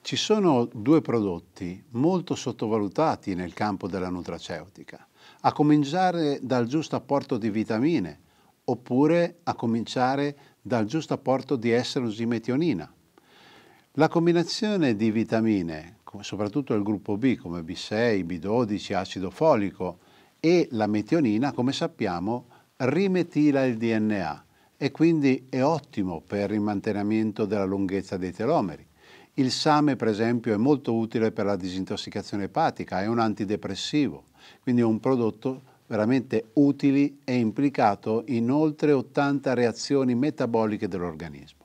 Ci sono due prodotti molto sottovalutati nel campo della nutraceutica, a cominciare dal giusto apporto di vitamine, oppure a cominciare dal giusto apporto di estrosimetionina. La combinazione di vitamine, soprattutto il gruppo B come B6, B12, acido folico e la metionina, come sappiamo, rimetila il DNA e quindi è ottimo per il mantenimento della lunghezza dei telomeri. Il same, per esempio, è molto utile per la disintossicazione epatica, è un antidepressivo, quindi è un prodotto veramente utile e implicato in oltre 80 reazioni metaboliche dell'organismo.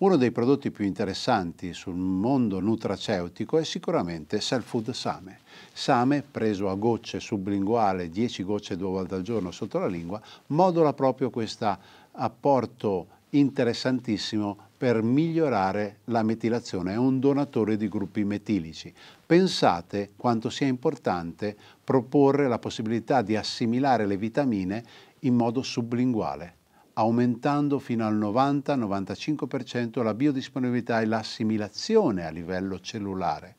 Uno dei prodotti più interessanti sul mondo nutraceutico è sicuramente Self-Food Same. Same, preso a gocce sublinguale, 10 gocce due volte al giorno sotto la lingua, modula proprio questo apporto interessantissimo per migliorare la metilazione, è un donatore di gruppi metilici. Pensate quanto sia importante proporre la possibilità di assimilare le vitamine in modo sublinguale aumentando fino al 90-95% la biodisponibilità e l'assimilazione a livello cellulare.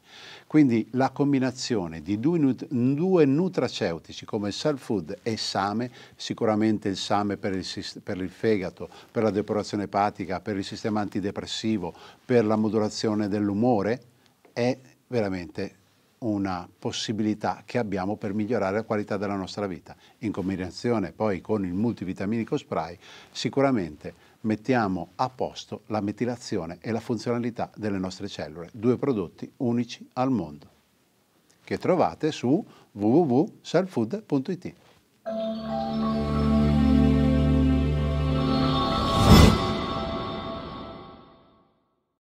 Quindi la combinazione di due, nut due nutraceutici come il Cell Food e il Same, sicuramente il Same per il, per il, fegato, per la depurazione epatica, per il sistema antidepressivo, per la modulazione dell'umore, è veramente una possibilità che abbiamo per migliorare la qualità della nostra vita. In combinazione poi con il multivitaminico spray sicuramente mettiamo a posto la metilazione e la funzionalità delle nostre cellule, due prodotti unici al mondo, che trovate su www.selfood.it.